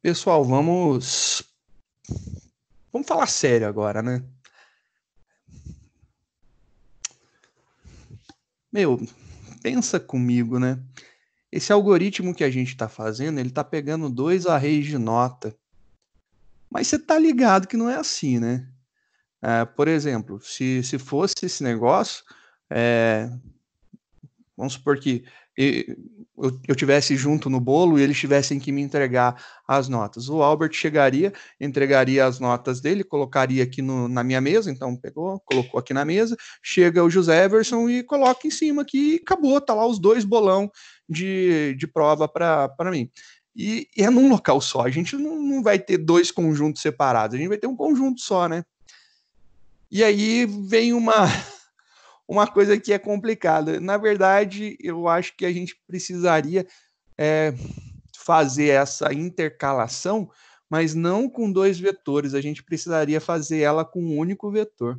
Pessoal, vamos. Vamos falar sério agora, né? Meu, pensa comigo, né? Esse algoritmo que a gente está fazendo, ele está pegando dois arrays de nota. Mas você tá ligado que não é assim, né? É, por exemplo, se, se fosse esse negócio, é, vamos supor que eu, eu tivesse junto no bolo e eles tivessem que me entregar as notas. O Albert chegaria, entregaria as notas dele, colocaria aqui no, na minha mesa, então pegou, colocou aqui na mesa, chega o José Everson e coloca em cima aqui e acabou, tá lá os dois bolão de, de prova para mim. E, e, é num local só, a gente não, não vai ter dois conjuntos separados, a gente vai ter um conjunto só, né? E aí vem uma uma coisa que é complicada. Na verdade, eu acho que a gente precisaria é, fazer essa intercalação, mas não com dois vetores, a gente precisaria fazer ela com um único vetor.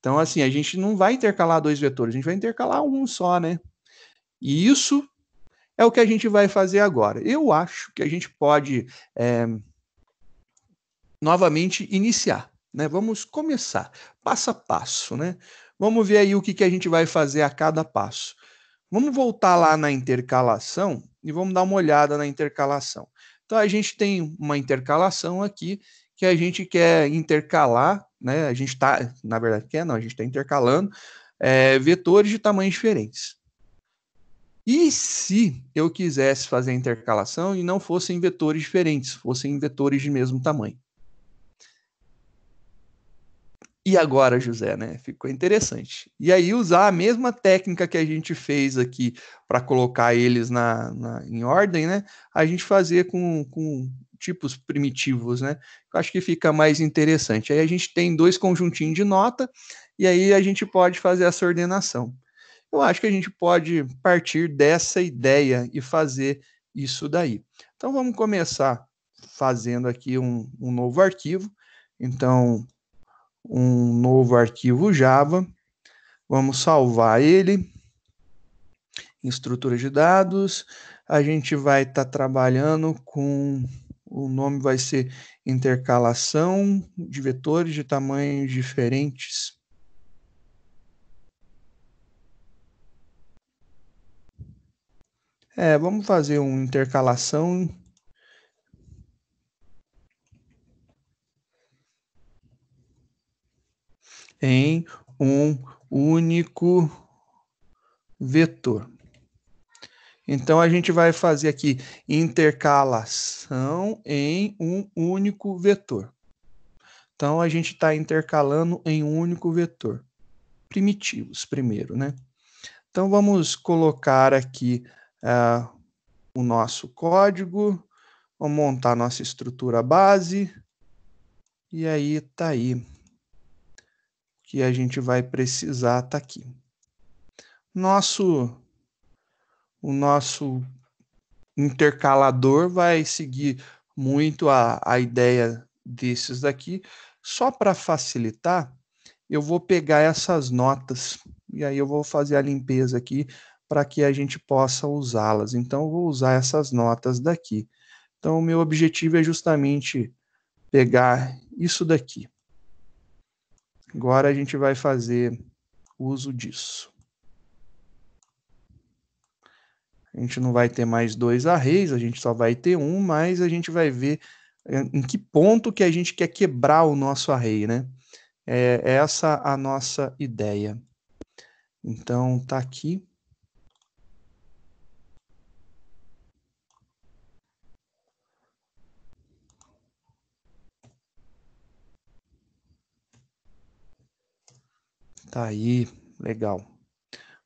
Então, assim, a gente não vai intercalar dois vetores, a gente vai intercalar um só, né? E isso é o que a gente vai fazer agora. Eu acho que a gente pode é, novamente iniciar, né? Vamos começar passo a passo, né? Vamos ver aí o que, que a gente vai fazer a cada passo. Vamos voltar lá na intercalação e vamos dar uma olhada na intercalação. Então, a gente tem uma intercalação aqui que a gente quer intercalar, né? A gente está, na verdade, quer não, a gente está intercalando é, vetores de tamanhos diferentes. E se eu quisesse fazer a intercalação e não fossem vetores diferentes, fossem vetores de mesmo tamanho? e agora, José, né? Ficou interessante. E aí usar a mesma técnica que a gente fez aqui para colocar eles na, na, em ordem, né? A gente fazer com, com tipos primitivos, né? Eu acho que fica mais interessante. Aí a gente tem dois conjuntinhos de nota e aí a gente pode fazer essa ordenação. Eu acho que a gente pode partir dessa ideia e fazer isso daí. Então vamos começar fazendo aqui um, um novo arquivo. Então, um novo arquivo Java. Vamos salvar ele estrutura de dados. A gente vai estar tá trabalhando com o nome vai ser intercalação de vetores de tamanhos diferentes. É, vamos fazer uma intercalação em um único vetor. Então, a gente vai fazer aqui intercalação em um único vetor. Então, a gente está intercalando em um único vetor. Primitivos, primeiro, né? Então, vamos colocar aqui uh, o nosso código, vamos montar nossa estrutura base, e aí está aí que a gente vai precisar tá aqui. Nosso o nosso intercalador vai seguir muito a, a ideia desses daqui. Só para facilitar, eu vou pegar essas notas e aí eu vou fazer a limpeza aqui para que a gente possa usá-las. Então, eu vou usar essas notas daqui. Então, o meu objetivo é justamente pegar isso daqui. Agora a gente vai fazer uso disso. A gente não vai ter mais dois arrays, a gente só vai ter um, mas a gente vai ver em que ponto que a gente quer quebrar o nosso array, né? É, é essa a nossa ideia. Então, tá aqui. Tá aí, legal.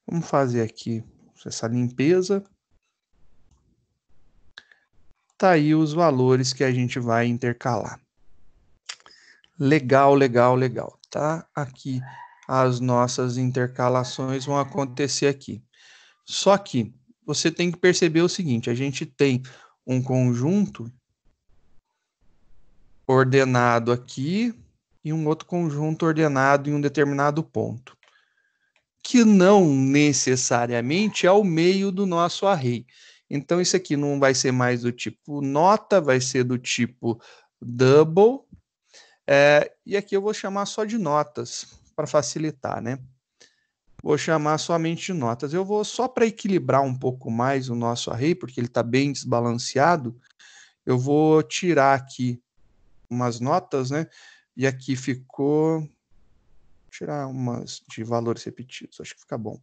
Vamos fazer aqui essa limpeza. Tá aí os valores que a gente vai intercalar. Legal, legal, legal. Tá aqui as nossas intercalações vão acontecer aqui. Só que você tem que perceber o seguinte, a gente tem um conjunto ordenado aqui, e um outro conjunto ordenado em um determinado ponto, que não necessariamente é o meio do nosso array. Então, isso aqui não vai ser mais do tipo nota, vai ser do tipo double. É, e aqui eu vou chamar só de notas, para facilitar, né? Vou chamar somente de notas. Eu vou só para equilibrar um pouco mais o nosso array, porque ele está bem desbalanceado, eu vou tirar aqui umas notas, né? E aqui ficou. Vou tirar umas de valores repetidos, acho que fica bom.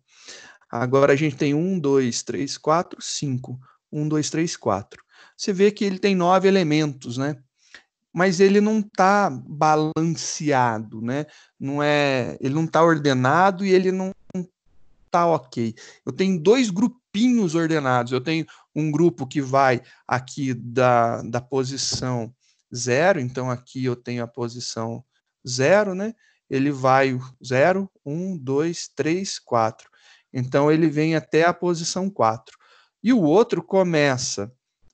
Agora a gente tem 1, 2, 3, 4, 5. 1, 2, 3, 4. Você vê que ele tem nove elementos, né? Mas ele não está balanceado, né? Não é, ele não está ordenado e ele não está ok. Eu tenho dois grupinhos ordenados. Eu tenho um grupo que vai aqui da, da posição 0, então aqui eu tenho a posição 0, né? Ele vai 0, 1, 2, 3, 4. Então ele vem até a posição 4. E o outro começa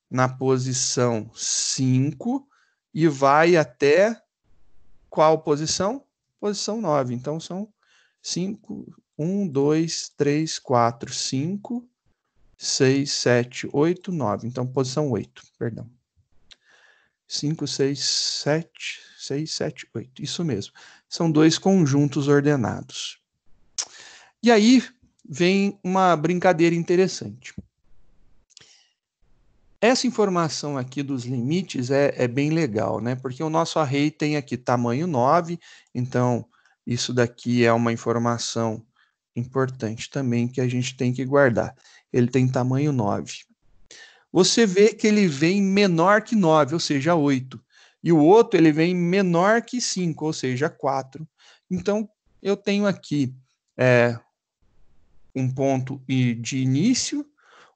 na posição 5 e vai até qual posição? Posição 9. Então são 5, 1, 2, 3, 4, 5, 6, 7, 8, 9. Então posição 8, perdão. 5, 6, 7, 6, 7, 8. Isso mesmo. São dois conjuntos ordenados. E aí vem uma brincadeira interessante. Essa informação aqui dos limites é, é bem legal, né? Porque o nosso array tem aqui tamanho 9, então isso daqui é uma informação importante também que a gente tem que guardar. Ele tem tamanho 9 você vê que ele vem menor que 9, ou seja, 8. E o outro ele vem menor que 5, ou seja, 4. Então, eu tenho aqui é, um ponto de início,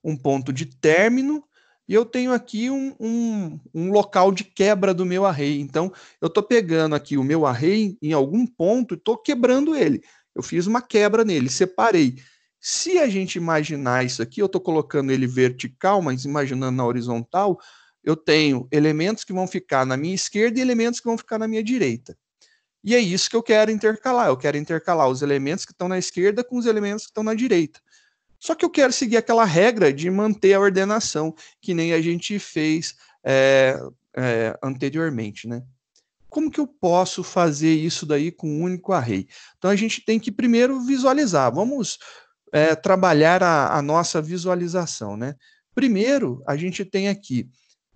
um ponto de término, e eu tenho aqui um, um, um local de quebra do meu array. Então, eu estou pegando aqui o meu array em algum ponto e estou quebrando ele. Eu fiz uma quebra nele, separei. Se a gente imaginar isso aqui, eu estou colocando ele vertical, mas imaginando na horizontal, eu tenho elementos que vão ficar na minha esquerda e elementos que vão ficar na minha direita. E é isso que eu quero intercalar. Eu quero intercalar os elementos que estão na esquerda com os elementos que estão na direita. Só que eu quero seguir aquela regra de manter a ordenação, que nem a gente fez é, é, anteriormente, né? Como que eu posso fazer isso daí com um único array? Então a gente tem que primeiro visualizar. Vamos é, trabalhar a, a nossa visualização. Né? Primeiro, a gente tem aqui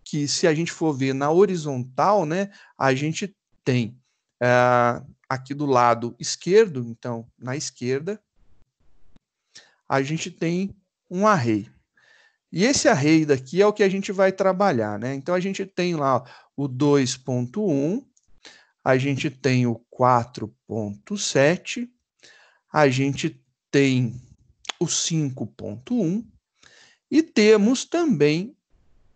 que, se a gente for ver na horizontal, né, a gente tem é, aqui do lado esquerdo, então, na esquerda, a gente tem um array. E esse array daqui é o que a gente vai trabalhar, né? Então a gente tem lá o 2.1, a gente tem o 4.7, a gente tem o 5.1 e temos também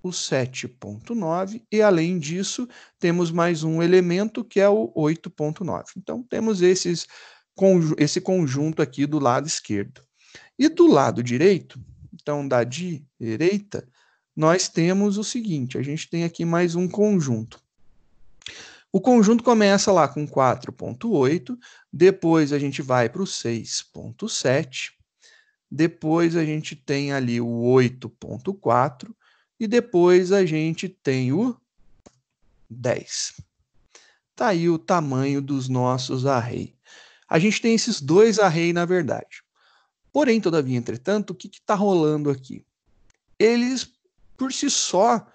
o 7.9 e além disso temos mais um elemento que é o 8.9. Então temos esses esse conjunto aqui do lado esquerdo. E do lado direito, então da direita, nós temos o seguinte, a gente tem aqui mais um conjunto. O conjunto começa lá com 4.8, depois a gente vai para o 6.7, depois a gente tem ali o 8.4 e depois a gente tem o 10. Tá aí o tamanho dos nossos arrays. A gente tem esses dois arrays na verdade. Porém, todavia, entretanto, o que está rolando aqui? Eles por si só,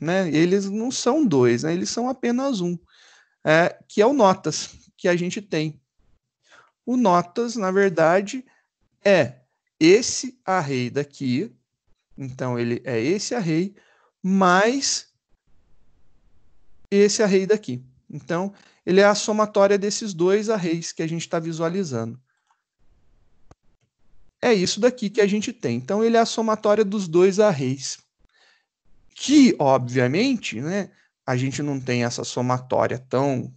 né, eles não são dois, né, eles são apenas um, é, que é o notas que a gente tem. O notas, na verdade, é esse array daqui, então ele é esse array mais esse array daqui. Então, ele é a somatória desses dois arrays que a gente está visualizando. É isso daqui que a gente tem. Então, ele é a somatória dos dois arrays. Que, obviamente, né, a gente não tem essa somatória tão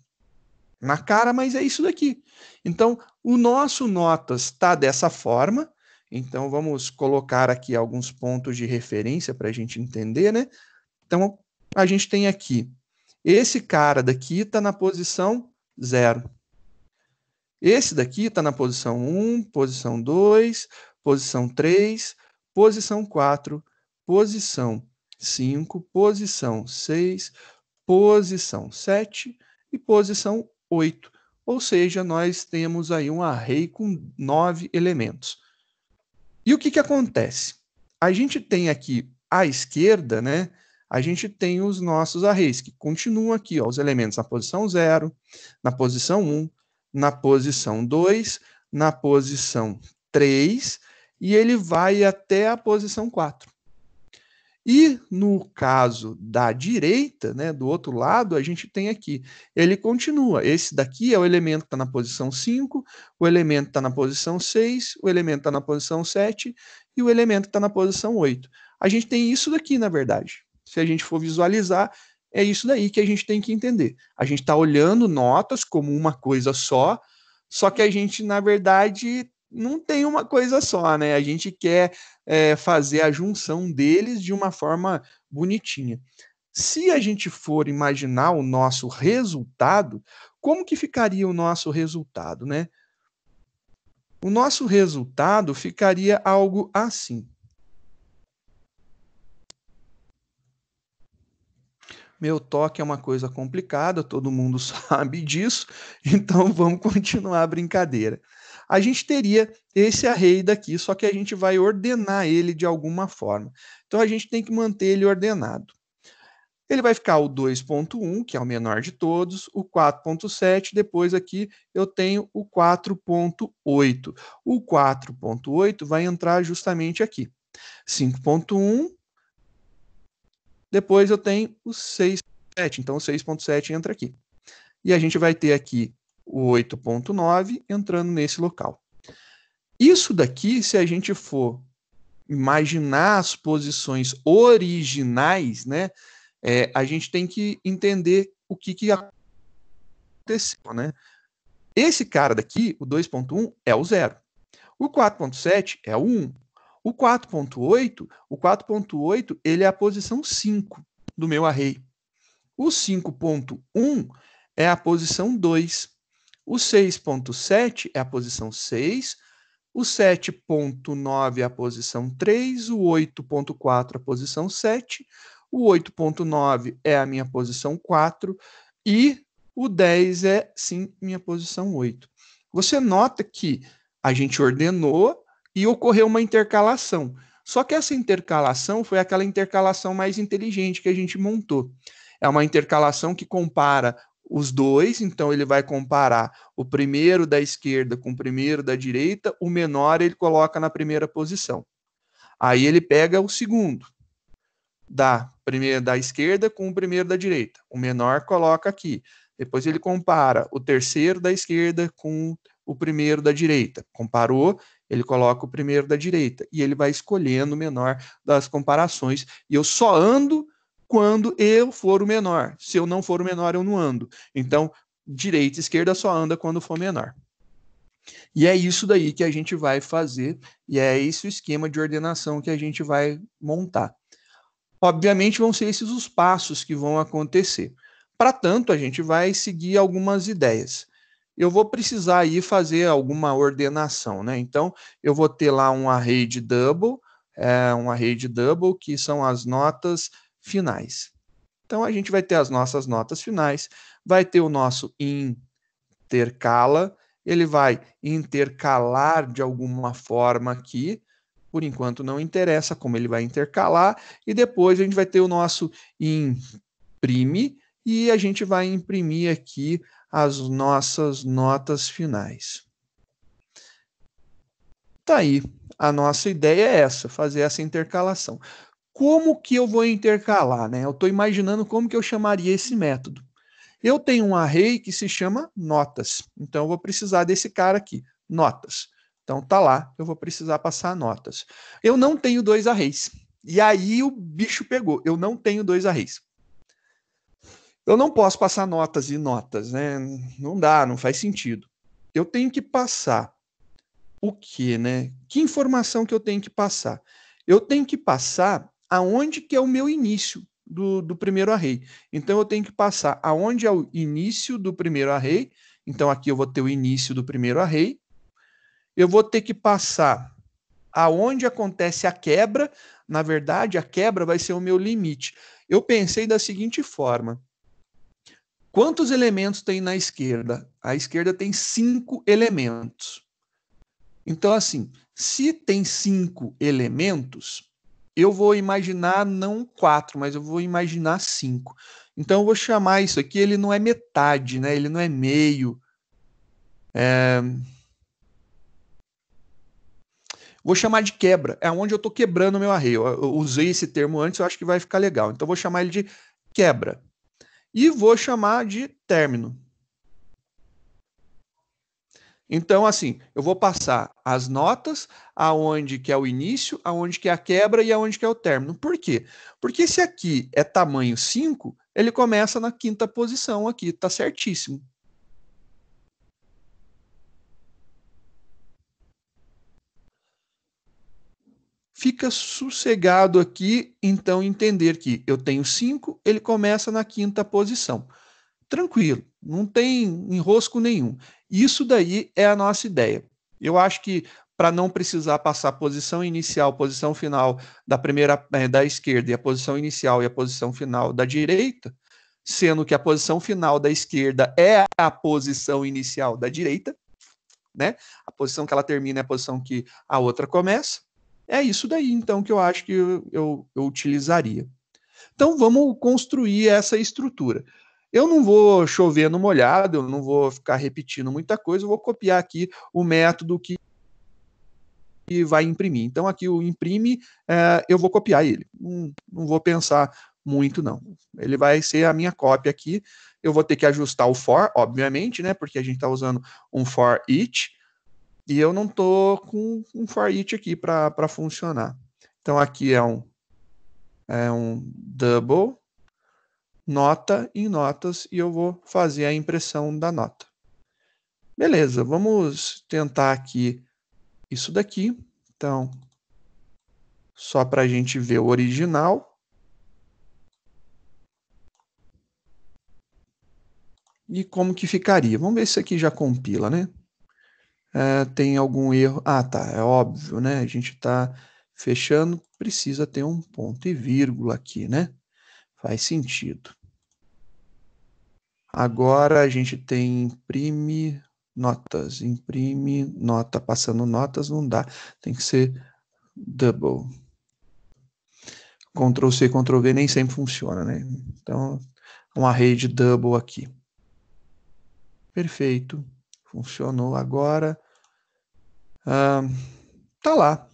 na cara, mas é isso daqui. Então, o nosso notas está dessa forma. Então, vamos colocar aqui alguns pontos de referência para a gente entender, né? Então, a gente tem aqui. Esse cara daqui está na posição 0. Esse daqui está na posição 1, um, posição 2, posição 3, posição 4, posição 5, posição 6, posição 7 e posição 8. Ou seja, nós temos aí um array com 9 elementos. E o que, que acontece? A gente tem aqui à esquerda, né? A gente tem os nossos arrays, que continuam aqui, ó, os elementos na posição 0, na posição 1, na posição 2, na posição 3, e ele vai até a posição 4. E no caso da direita, né, do outro lado, a gente tem aqui, ele continua. Esse daqui é o elemento que está na posição 5, o elemento está na posição 6, o elemento está na posição 7 e o elemento está na posição 8. A gente tem isso daqui, na verdade. Se a gente for visualizar, é isso daí que a gente tem que entender. A gente está olhando notas como uma coisa só, só que a gente, na verdade, não tem uma coisa só, né? A gente quer é, fazer a junção deles de uma forma bonitinha. Se a gente for imaginar o nosso resultado, como que ficaria o nosso resultado, né? O nosso resultado ficaria algo assim. Meu toque é uma coisa complicada, todo mundo sabe disso, então vamos continuar a brincadeira a gente teria esse array daqui, só que a gente vai ordenar ele de alguma forma. Então a gente tem que manter ele ordenado. Ele vai ficar o 2.1, que é o menor de todos, o 4.7, depois aqui eu tenho o 4.8. O 4.8 vai entrar justamente aqui. 5.1, depois eu tenho o 6.7, então o 6.7 entra aqui. E a gente vai ter aqui o 8.9 entrando nesse local. Isso daqui, se a gente for imaginar as posições originais, né, é, a gente tem que entender o que, que aconteceu. Né? Esse cara daqui, o 2.1, é o zero. O 4.7 é o 1. O 4.8, o 4.8, ele é a posição 5 do meu array. O 5.1 é a posição 2. O 6.7 é a posição 6, o 7.9 é a posição 3, o 8.4 é a posição 7, o 8.9 é a minha posição 4 e o 10 é, sim, minha posição 8. Você nota que a gente ordenou e ocorreu uma intercalação. Só que essa intercalação foi aquela intercalação mais inteligente que a gente montou. É uma intercalação que compara os dois, então ele vai comparar o primeiro da esquerda com o primeiro da direita, o menor ele coloca na primeira posição. Aí ele pega o segundo da primeira da esquerda com o primeiro da direita, o menor coloca aqui. Depois ele compara o terceiro da esquerda com o primeiro da direita. Comparou, ele coloca o primeiro da direita e ele vai escolhendo o menor das comparações. E eu só ando quando eu for o menor. Se eu não for o hum. menor, eu não ando. Então, direita e esquerda só anda quando for menor. E é isso daí que a gente vai fazer, e é esse o esquema de ordenação que a gente vai montar. Obviamente, vão ser esses os passos que vão acontecer. Para tanto, a gente vai seguir algumas ideias. Eu vou precisar aí fazer alguma ordenação, né? Então, eu vou ter lá um array de double, é, um array de double, que são as notas finais. Então a gente vai ter as nossas notas finais, vai ter o nosso intercala, ele vai intercalar de alguma forma aqui, por enquanto não interessa como ele vai intercalar, e depois a gente vai ter o nosso imprime, e a gente vai imprimir aqui as nossas notas finais. Tá aí, a nossa ideia é essa, fazer essa intercalação como que eu vou intercalar, né? Eu estou imaginando como que eu chamaria esse método. Eu tenho um array que se chama notas, então eu vou precisar desse cara aqui, notas. Então tá lá, eu vou precisar passar notas. Eu não tenho dois arrays. E aí o bicho pegou. Eu não tenho dois arrays. Eu não posso passar notas e notas, né? Não dá, não faz sentido. Eu tenho que passar o que, né? Que informação que eu tenho que passar? Eu tenho que passar aonde que é o meu início do, do primeiro array. Então, eu tenho que passar aonde é o início do primeiro array. Então, aqui eu vou ter o início do primeiro array. Eu vou ter que passar aonde acontece a quebra. Na verdade, a quebra vai ser o meu limite. Eu pensei da seguinte forma. Quantos elementos tem na esquerda? A esquerda tem cinco elementos. Então, assim, se tem cinco elementos, eu vou imaginar não quatro, mas eu vou imaginar cinco. Então eu vou chamar isso aqui, ele não é metade, né? Ele não é meio. É... Vou chamar de quebra, é onde eu estou quebrando o meu arreio. Eu usei esse termo antes, eu acho que vai ficar legal. Então vou chamar ele de quebra. E vou chamar de término. Então, assim, eu vou passar as notas, aonde que é o início, aonde que é a quebra e aonde que é o término. Por quê? Porque se aqui é tamanho 5, ele começa na quinta posição aqui, tá certíssimo. Fica sossegado aqui, então, entender que eu tenho 5, ele começa na quinta posição tranquilo, não tem enrosco nenhum. Isso daí é a nossa ideia. Eu acho que para não precisar passar posição inicial, posição final da primeira eh, da esquerda e a posição inicial e a posição final da direita, sendo que a posição final da esquerda é a posição inicial da direita, né? A posição que ela termina é a posição que a outra começa. É isso daí, então, que eu acho que eu, eu, eu utilizaria. Então, vamos construir essa estrutura. Eu não vou chover no molhado, eu não vou ficar repetindo muita coisa, eu vou copiar aqui o método que vai imprimir. Então, aqui o imprime, é, eu vou copiar ele. Não, não vou pensar muito, não. Ele vai ser a minha cópia aqui. Eu vou ter que ajustar o for, obviamente, né? Porque a gente está usando um for each. E eu não estou com um for each aqui para funcionar. Então, aqui é um, é um double nota em notas e eu vou fazer a impressão da nota. Beleza, vamos tentar aqui isso daqui. Então, só para a gente ver o original. E como que ficaria? Vamos ver se aqui já compila, né? É, tem algum erro? Ah, tá, é óbvio, né? A gente está fechando, precisa ter um ponto e vírgula aqui, né? Faz sentido. Agora a gente tem imprime notas, imprime nota, passando notas não dá, tem que ser double. Ctrl C, Ctrl V nem sempre funciona, né? Então, uma rede double aqui. Perfeito, funcionou agora. Ah, tá lá,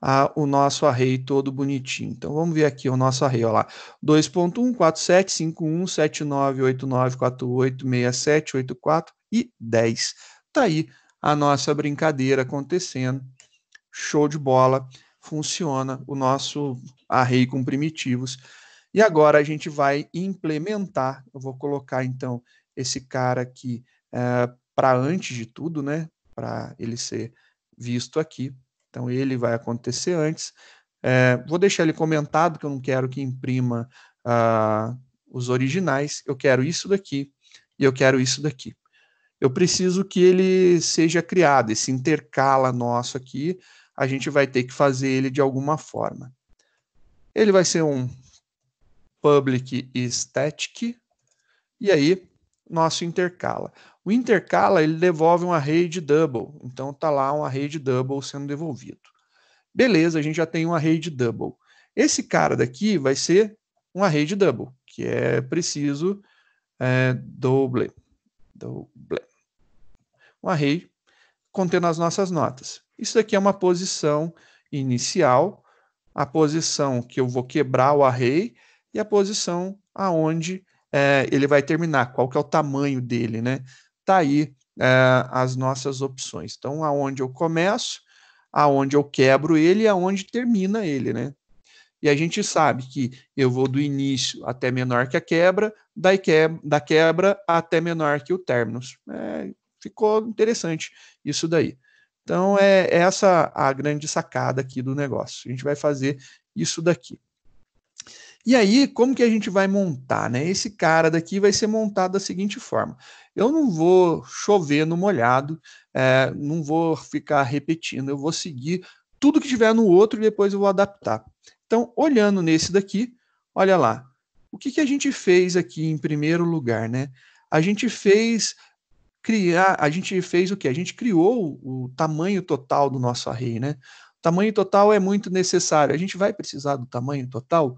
a, o nosso array todo bonitinho. Então vamos ver aqui o nosso array, olha lá. 2.147517989486784 e 10. Tá aí a nossa brincadeira acontecendo. Show de bola. Funciona o nosso array com primitivos. E agora a gente vai implementar. Eu vou colocar então esse cara aqui é, eh, para antes de tudo, né? Para ele ser visto aqui. Então ele vai acontecer antes. É, vou deixar ele comentado, que eu não quero que imprima ah, os originais. Eu quero isso daqui e eu quero isso daqui. Eu preciso que ele seja criado, esse intercala nosso aqui, a gente vai ter que fazer ele de alguma forma. Ele vai ser um public static, e aí nosso intercala. O intercala ele devolve um array de double, então está lá um array de double sendo devolvido. Beleza, a gente já tem um array de double. Esse cara daqui vai ser um array de double, que é preciso é, doble, doble. Um array contendo as nossas notas. Isso aqui é uma posição inicial, a posição que eu vou quebrar o array e a posição aonde é, ele vai terminar, qual que é o tamanho dele, né? Tá aí é, as nossas opções. Então, aonde eu começo, aonde eu quebro ele e aonde termina ele, né? E a gente sabe que eu vou do início até menor que a quebra, daí da quebra até menor que o término. É, ficou interessante isso daí. Então, é essa a grande sacada aqui do negócio. A gente vai fazer isso daqui. E aí, como que a gente vai montar, né? Esse cara daqui vai ser montado da seguinte forma. Eu não vou chover no molhado, é, não vou ficar repetindo, eu vou seguir tudo que tiver no outro e depois eu vou adaptar. Então, olhando nesse daqui, olha lá. O que, que a gente fez aqui em primeiro lugar, né? A gente fez criar, a gente fez o que? A gente criou o tamanho total do nosso array, né? O tamanho total é muito necessário. A gente vai precisar do tamanho total?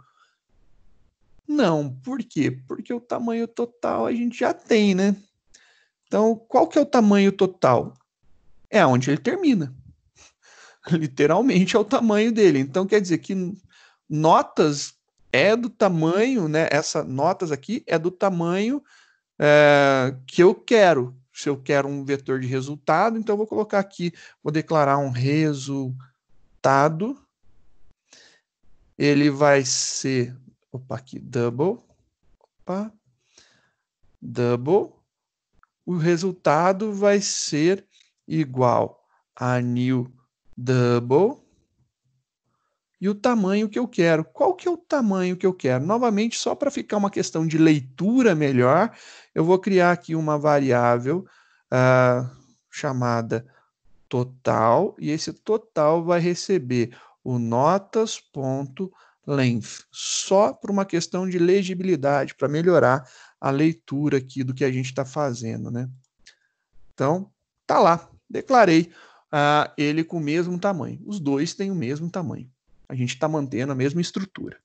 Não, por quê? Porque o tamanho total a gente já tem, né? Então, qual que é o tamanho total? É onde ele termina. Literalmente é o tamanho dele. Então, quer dizer que notas é do tamanho, né? Essa notas aqui é do tamanho é, que eu quero. Se eu quero um vetor de resultado, então eu vou colocar aqui, vou declarar um resultado. Ele vai ser Opa, aqui, double. Opa, double. O resultado vai ser igual a new double. E o tamanho que eu quero. Qual que é o tamanho que eu quero? Novamente, só para ficar uma questão de leitura melhor, eu vou criar aqui uma variável uh, chamada total, e esse total vai receber o notas.total length, só por uma questão de legibilidade, para melhorar a leitura aqui do que a gente está fazendo, né? Então, tá lá, declarei uh, ele com o mesmo tamanho. Os dois têm o mesmo tamanho. A gente está mantendo a mesma estrutura.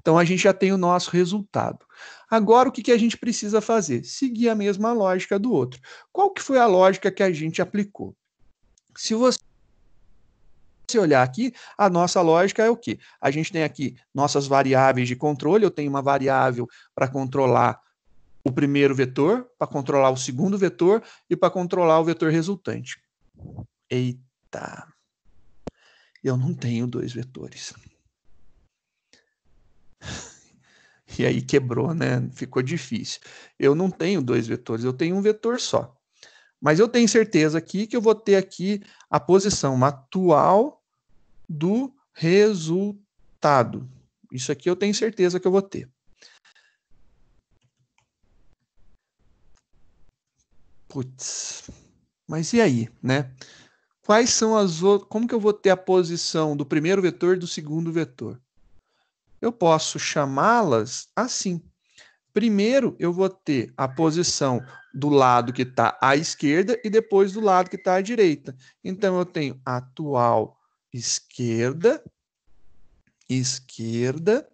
Então, a gente já tem o nosso resultado. Agora, o que, que a gente precisa fazer? Seguir a mesma lógica do outro. Qual que foi a lógica que a gente aplicou? Se você se olhar aqui, a nossa lógica é o que? A gente tem aqui nossas variáveis de controle, eu tenho uma variável para controlar o primeiro vetor, para controlar o segundo vetor e para controlar o vetor resultante. Eita! Eu não tenho dois vetores. E aí quebrou, né? Ficou difícil. Eu não tenho dois vetores, eu tenho um vetor só. Mas eu tenho certeza aqui que eu vou ter aqui a posição atual do resultado. Isso aqui eu tenho certeza que eu vou ter. Putz. Mas e aí, né? Quais são as outras, como que eu vou ter a posição do primeiro vetor e do segundo vetor? Eu posso chamá-las assim. Primeiro, eu vou ter a posição do lado que está à esquerda e depois do lado que está à direita. Então, eu tenho atual esquerda, esquerda,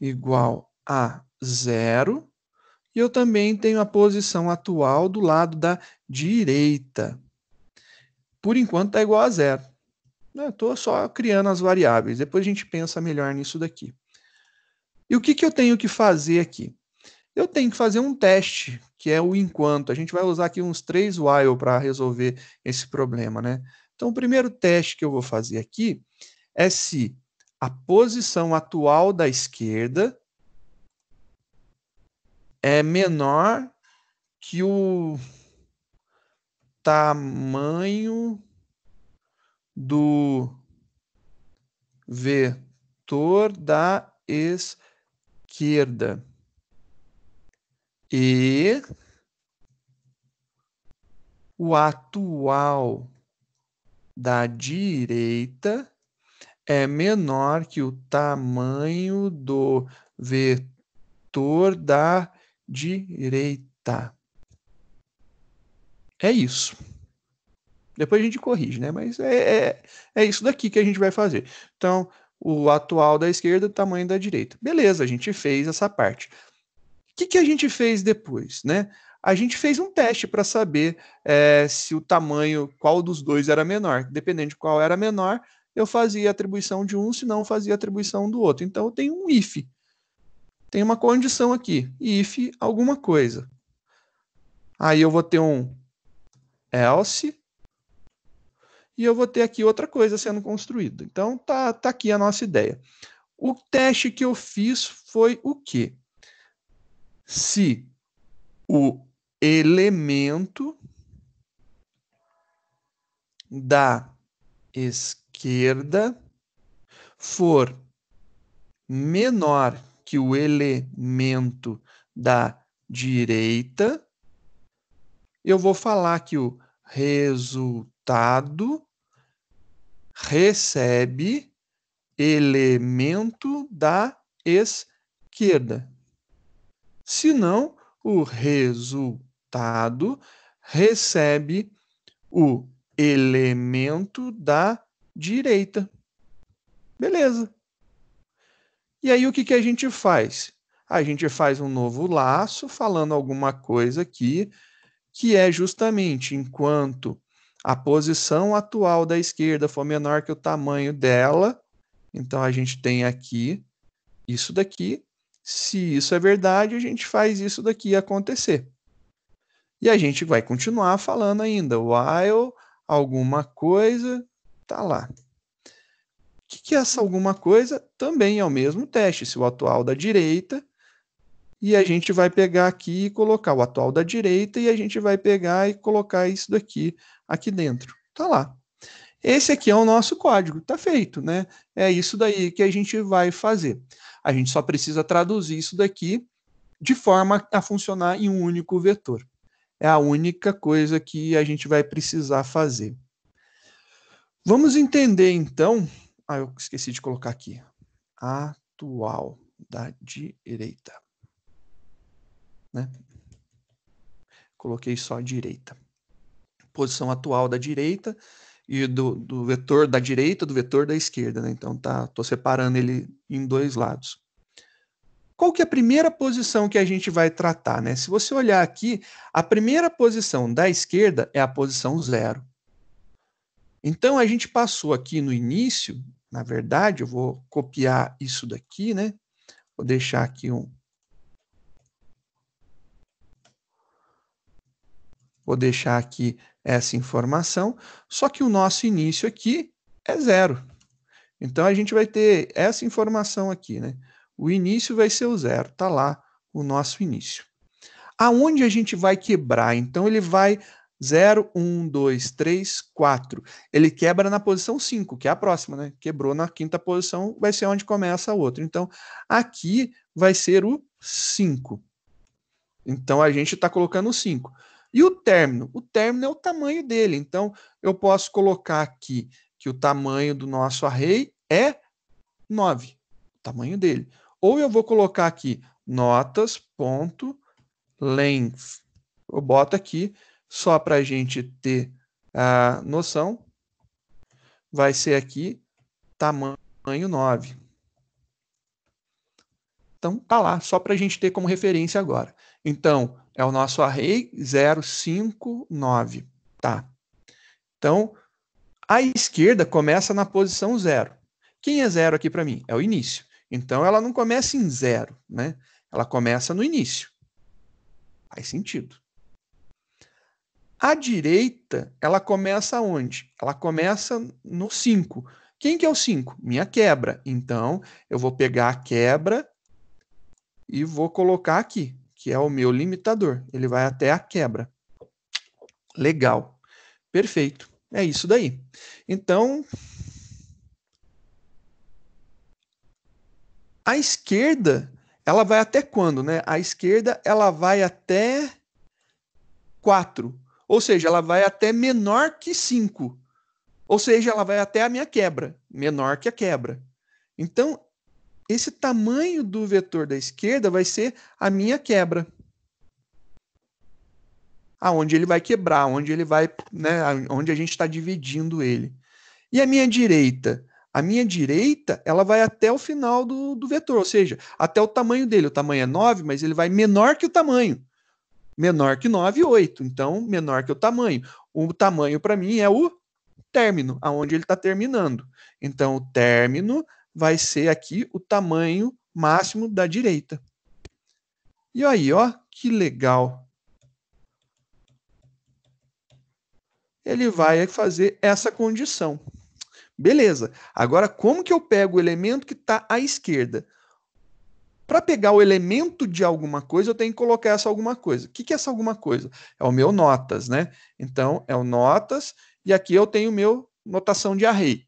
igual a zero. E eu também tenho a posição atual do lado da direita. Por enquanto, está igual a zero. Estou só criando as variáveis. Depois a gente pensa melhor nisso daqui. E o que, que eu tenho que fazer aqui? Eu tenho que fazer um teste, que é o enquanto. A gente vai usar aqui uns três while para resolver esse problema, né? Então, o primeiro teste que eu vou fazer aqui é se a posição atual da esquerda é menor que o tamanho do vetor da esquerda esquerda e o atual da direita é menor que o tamanho do vetor da direita. É isso. Depois a gente corrige, né? Mas é, é, é isso daqui que a gente vai fazer. Então, o atual da esquerda, o tamanho da direita. Beleza, a gente fez essa parte. O que, que a gente fez depois, né? A gente fez um teste para saber é, se o tamanho, qual dos dois era menor. Dependendo de qual era menor, eu fazia atribuição de um, se não fazia atribuição do outro. Então eu tenho um if. Tem uma condição aqui, if alguma coisa. Aí eu vou ter um else e eu vou ter aqui outra coisa sendo construída. Então, tá, tá aqui a nossa ideia. O teste que eu fiz foi o quê? Se o elemento da esquerda for menor que o elemento da direita, eu vou falar que o resultado recebe elemento da esquerda. Senão, o resultado recebe o elemento da direita. Beleza. E aí, o que, que a gente faz? A gente faz um novo laço falando alguma coisa aqui, que é justamente enquanto a posição atual da esquerda for menor que o tamanho dela, então a gente tem aqui isso daqui. Se isso é verdade, a gente faz isso daqui acontecer. E a gente vai continuar falando ainda. While alguma coisa tá lá. O que, que é essa alguma coisa? Também é o mesmo teste. Se o atual da direita e a gente vai pegar aqui e colocar o atual da direita e a gente vai pegar e colocar isso daqui aqui dentro. Tá lá. Esse aqui é o nosso código, tá feito, né? É isso daí que a gente vai fazer. A gente só precisa traduzir isso daqui de forma a funcionar em um único vetor. É a única coisa que a gente vai precisar fazer. Vamos entender então. Ah, eu esqueci de colocar aqui. Atual da direita. Né? Coloquei só a direita posição atual da direita e do, do vetor da direita do vetor da esquerda, né? Então tá, tô separando ele em dois lados. Qual que é a primeira posição que a gente vai tratar, né? Se você olhar aqui, a primeira posição da esquerda é a posição zero. Então a gente passou aqui no início, na verdade, eu vou copiar isso daqui, né? Vou deixar aqui um Vou deixar aqui essa informação, só que o nosso início aqui é zero. Então a gente vai ter essa informação aqui, né? O início vai ser o zero, tá lá o nosso início. Aonde a gente vai quebrar? Então ele vai 0, 1, 2, 3, 4. Ele quebra na posição 5, que é a próxima, né? Quebrou na quinta posição, vai ser onde começa a outra. Então, aqui vai ser o 5. Então, a gente está colocando o 5. E o término? O término é o tamanho dele. Então, eu posso colocar aqui que o tamanho do nosso array é 9, o tamanho dele. Ou eu vou colocar aqui notas.length. Eu boto aqui, só para a gente ter a noção, vai ser aqui tamanho 9. Então, tá lá, só para a gente ter como referência agora. Então, é o nosso array 059, tá? Então, a esquerda começa na posição zero Quem é zero aqui para mim? É o início. Então, ela não começa em zero, né? Ela começa no início. Faz sentido. A direita, ela começa onde? Ela começa no 5. Quem que é o 5? Minha quebra. Então, eu vou pegar a quebra e vou colocar aqui, que é o meu limitador. Ele vai até a quebra. Legal. Perfeito. É isso daí. Então, a esquerda, ela vai até quando, né? A esquerda, ela vai até 4. Ou seja, ela vai até menor que 5. Ou seja, ela vai até a minha quebra, menor que a quebra. Então, esse tamanho do vetor da esquerda vai ser a minha quebra. Aonde ele vai quebrar, onde ele vai, né, onde a gente está dividindo ele. E a minha direita? A minha direita, ela vai até o final do, do vetor, ou seja, até o tamanho dele. O tamanho é 9, mas ele vai menor que o tamanho. Menor que 9, 8. Então, menor que o tamanho. O tamanho, para mim, é o término, aonde ele está terminando. Então, o término vai ser aqui o tamanho máximo da direita. E aí, ó, que legal. Ele vai fazer essa condição. Beleza. Agora, como que eu pego o elemento que está à esquerda? Para pegar o elemento de alguma coisa, eu tenho que colocar essa alguma coisa. O que, que é essa alguma coisa? É o meu notas, né? Então, é o notas, e aqui eu tenho o meu notação de array.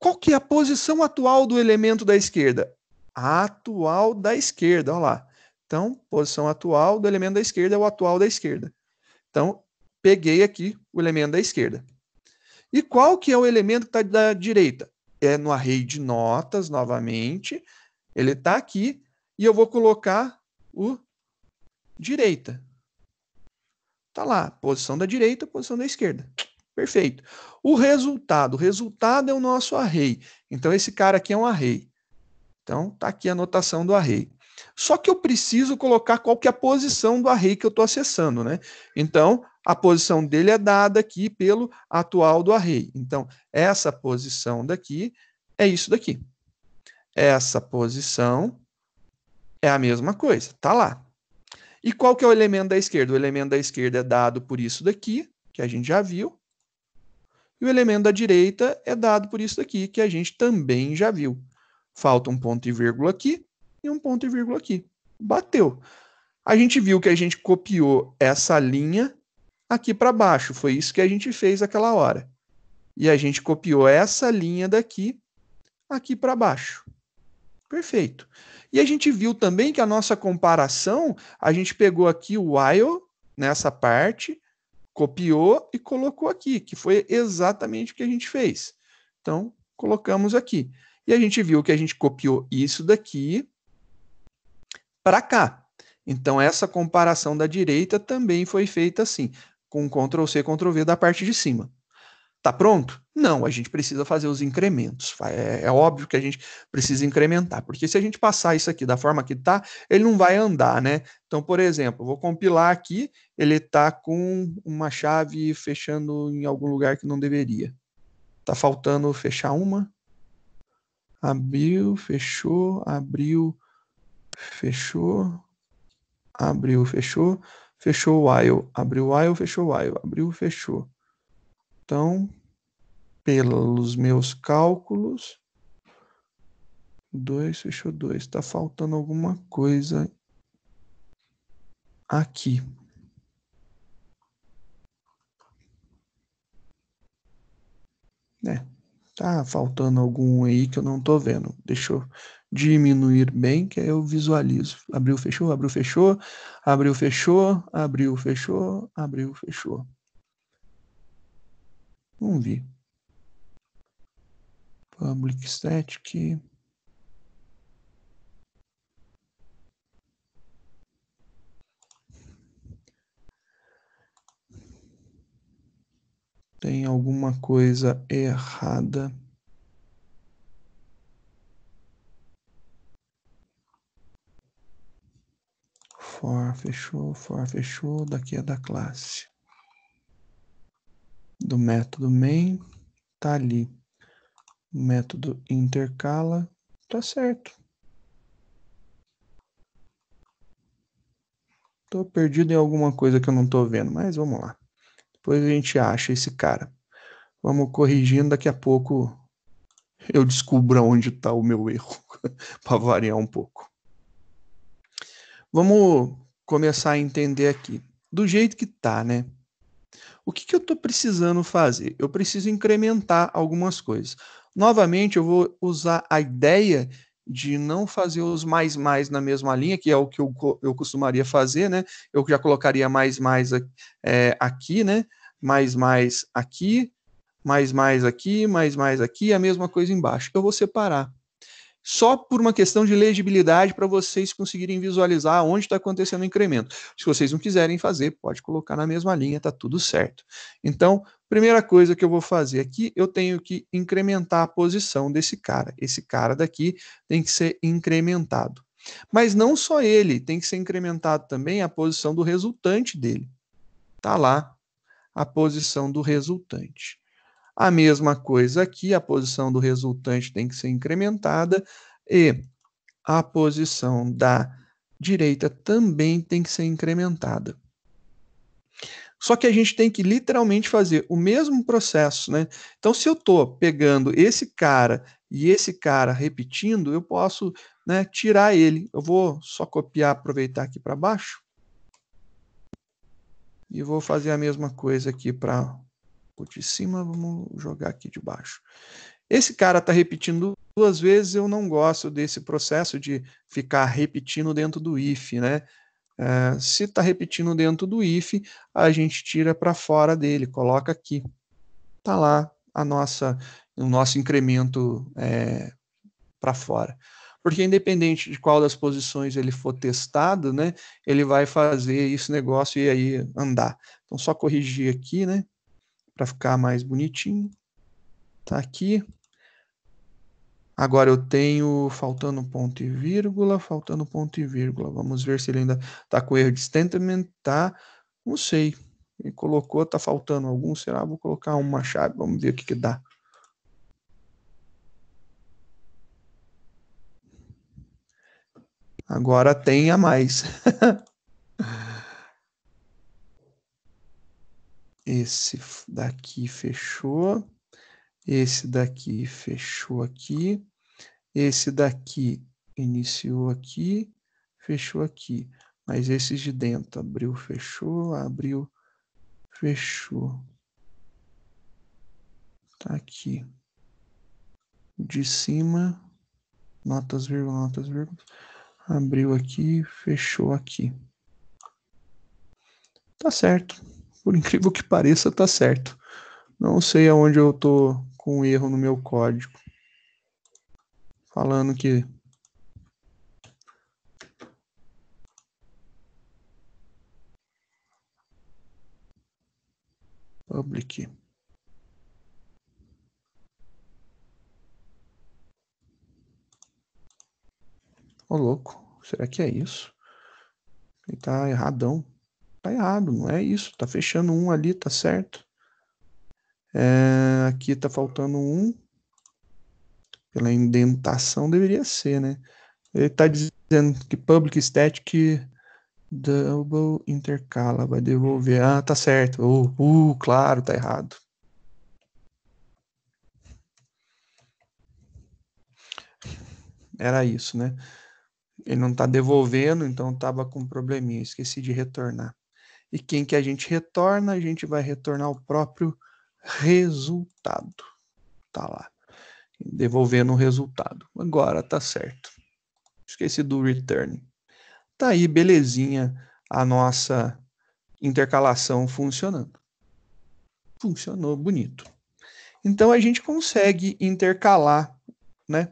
Qual que é a posição atual do elemento da esquerda? A atual da esquerda, olha lá. Então, posição atual do elemento da esquerda é o atual da esquerda. Então, peguei aqui o elemento da esquerda. E qual que é o elemento que está da direita? É no array de notas, novamente. Ele está aqui e eu vou colocar o direita. Está lá, posição da direita, posição da esquerda. Perfeito. O resultado, o resultado é o nosso array. Então, esse cara aqui é um array. Então, tá aqui a anotação do array. Só que eu preciso colocar qual que é a posição do array que eu estou acessando, né? Então, a posição dele é dada aqui pelo atual do array. Então, essa posição daqui é isso daqui. Essa posição é a mesma coisa, tá lá. E qual que é o elemento da esquerda? O elemento da esquerda é dado por isso daqui, que a gente já viu, e o elemento da direita é dado por isso aqui, que a gente também já viu. Falta um ponto e vírgula aqui e um ponto e vírgula aqui. Bateu. A gente viu que a gente copiou essa linha aqui para baixo. Foi isso que a gente fez aquela hora. E a gente copiou essa linha daqui aqui para baixo. Perfeito. E a gente viu também que a nossa comparação, a gente pegou aqui o while nessa parte copiou e colocou aqui, que foi exatamente o que a gente fez. Então, colocamos aqui. E a gente viu que a gente copiou isso daqui para cá. Então, essa comparação da direita também foi feita assim, com Ctrl C, Ctrl V da parte de cima. Tá pronto? Não, a gente precisa fazer os incrementos. É, é, óbvio que a gente precisa incrementar, porque se a gente passar isso aqui da forma que está, ele não vai andar, né? Então, por exemplo, vou compilar aqui, ele está com uma chave fechando em algum lugar que não deveria. Tá faltando fechar uma. Abriu, fechou, abriu, fechou, abriu, fechou, fechou o while, abriu while, fechou while, abriu, fechou. Então, pelos meus cálculos, 2, fechou 2. Está faltando alguma coisa aqui. Né? Tá faltando algum aí que eu não tô vendo. Deixa eu diminuir bem, que aí eu visualizo. Abriu, fechou, abriu, fechou, abriu, fechou, abriu, fechou, abriu, fechou. Vamos ver. Public static. Tem alguma coisa errada. For fechou, for fechou, daqui é da classe do método main, tá ali. O método intercala, tá certo. Tô perdido em alguma coisa que eu não tô vendo, mas vamos lá. Depois a gente acha esse cara. Vamos corrigindo, daqui a pouco eu descubro onde está o meu erro, para variar um pouco. Vamos começar a entender aqui. Do jeito que tá, né? O que, que eu estou precisando fazer? Eu preciso incrementar algumas coisas. Novamente, eu vou usar a ideia de não fazer os mais mais na mesma linha, que é o que eu, eu costumaria fazer, né? Eu já colocaria mais mais é, aqui, né? Mais mais aqui, mais mais aqui, mais mais aqui, a mesma coisa embaixo. Eu vou separar só por uma questão de legibilidade para vocês conseguirem visualizar onde está acontecendo o incremento. Se vocês não quiserem fazer, pode colocar na mesma linha, está tudo certo. Então, primeira coisa que eu vou fazer aqui, eu tenho que incrementar a posição desse cara. Esse cara daqui tem que ser incrementado. Mas não só ele, tem que ser incrementado também a posição do resultante dele. Está lá a posição do resultante. A mesma coisa aqui, a posição do resultante tem que ser incrementada e a posição da direita também tem que ser incrementada. Só que a gente tem que literalmente fazer o mesmo processo, né? Então, se eu estou pegando esse cara e esse cara repetindo, eu posso né, tirar ele. Eu vou só copiar, aproveitar aqui para baixo. E vou fazer a mesma coisa aqui para de cima, vamos jogar aqui de baixo. Esse cara está repetindo duas vezes, eu não gosto desse processo de ficar repetindo dentro do if, né? É, se está repetindo dentro do if, a gente tira para fora dele, coloca aqui. Está lá a nossa, o nosso incremento é, para fora. Porque independente de qual das posições ele for testado, né, ele vai fazer esse negócio e aí andar. Então, só corrigir aqui, né? para ficar mais bonitinho. Tá aqui. Agora eu tenho faltando ponto e vírgula, faltando ponto e vírgula. Vamos ver se ele ainda tá com erro de statement, tá? Não sei. Ele colocou, tá faltando algum, será? Vou colocar uma chave, vamos ver o que que dá. Agora tem a mais. Esse daqui fechou. Esse daqui fechou aqui. Esse daqui iniciou aqui, fechou aqui. Mas esses de dentro, abriu, fechou, abriu, fechou. Tá aqui. De cima, notas, vírgula, notas, vírgula. Abriu aqui, fechou aqui. Tá certo por incrível que pareça, tá certo. Não sei aonde eu tô com um erro no meu código. Falando que public Ô oh, louco, será que é isso? Ele tá erradão tá errado, não é isso. Tá fechando um ali, tá certo. É, aqui tá faltando um. Pela indentação deveria ser, né? Ele tá dizendo que public static double intercala, vai devolver. Ah, tá certo. Uh, uh claro, tá errado. Era isso, né? Ele não tá devolvendo, então tava com um probleminha. Esqueci de retornar. E quem que a gente retorna? A gente vai retornar o próprio resultado. Tá lá. Devolvendo o resultado. Agora tá certo. Esqueci do return. Tá aí, belezinha, a nossa intercalação funcionando. Funcionou bonito. Então a gente consegue intercalar, né?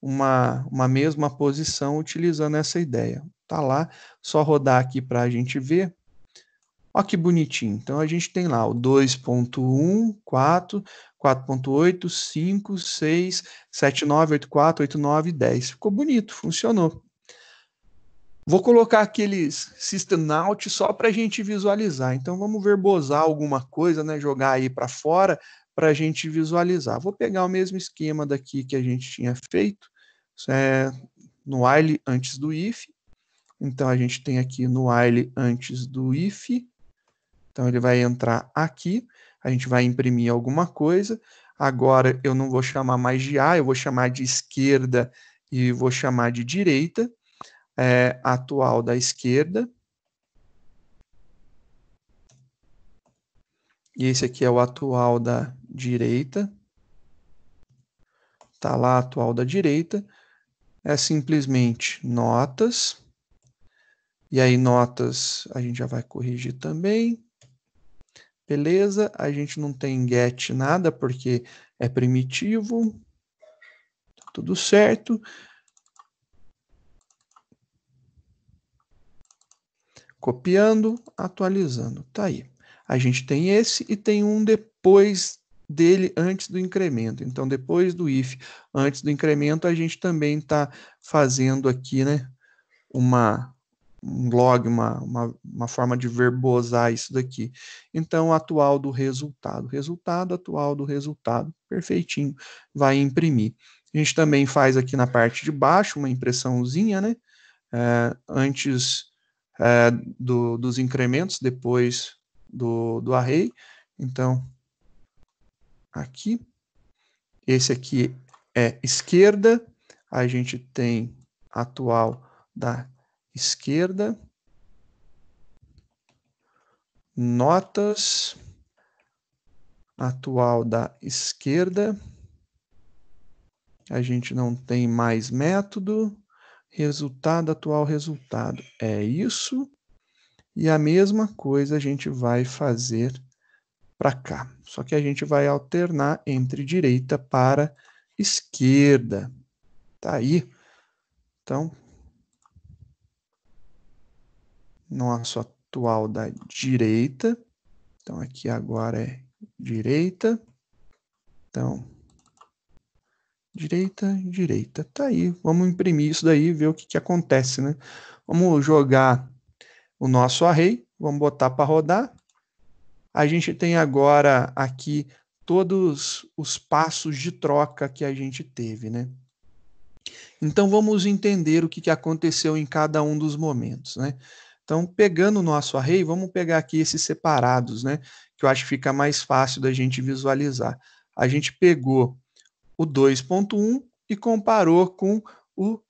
Uma, uma mesma posição utilizando essa ideia. Tá lá, só rodar aqui para a gente ver. Olha que bonitinho. Então a gente tem lá o 2.1, 4, 4.8, 5, 6, 7, 9, 8, 4, 8, 9, 10. Ficou bonito, funcionou. Vou colocar aqueles system out só para a gente visualizar. Então vamos verbosar alguma coisa, né? jogar aí para fora para a gente visualizar. Vou pegar o mesmo esquema daqui que a gente tinha feito é, no while antes do if. Então a gente tem aqui no while antes do if então ele vai entrar aqui, a gente vai imprimir alguma coisa. Agora eu não vou chamar mais de A, eu vou chamar de esquerda e vou chamar de direita. É, atual da esquerda. E esse aqui é o atual da direita. Está lá atual da direita. É simplesmente notas. E aí, notas, a gente já vai corrigir também. Beleza, a gente não tem get nada porque é primitivo. Tá tudo certo. Copiando, atualizando. Tá aí. A gente tem esse e tem um depois dele antes do incremento. Então, depois do if, antes do incremento, a gente também está fazendo aqui né, uma um blog, uma, uma, uma, forma de verbosar isso daqui. Então, atual do resultado, resultado, atual do resultado, perfeitinho, vai imprimir. A gente também faz aqui na parte de baixo uma impressãozinha, né? É, antes é, do, dos incrementos, depois do, do array. Então, aqui, esse aqui é esquerda, a gente tem atual da esquerda, notas, atual da esquerda, a gente não tem mais método, resultado, atual resultado, é isso. E a mesma coisa a gente vai fazer para cá, só que a gente vai alternar entre direita para esquerda, tá aí. Então, nosso é atual da direita. Então, aqui agora é direita. Então, direita, direita. Tá aí. Vamos imprimir isso daí e ver o que, que acontece, né? Vamos jogar o nosso array. Vamos botar para rodar. A gente tem agora aqui todos os passos de troca que a gente teve, né? Então vamos entender o que aconteceu em cada um dos momentos, né? Então, pegando o nosso array, vamos pegar aqui esses separados, né? Que eu acho que fica mais fácil da gente visualizar. A gente pegou o 2.1 e comparou com o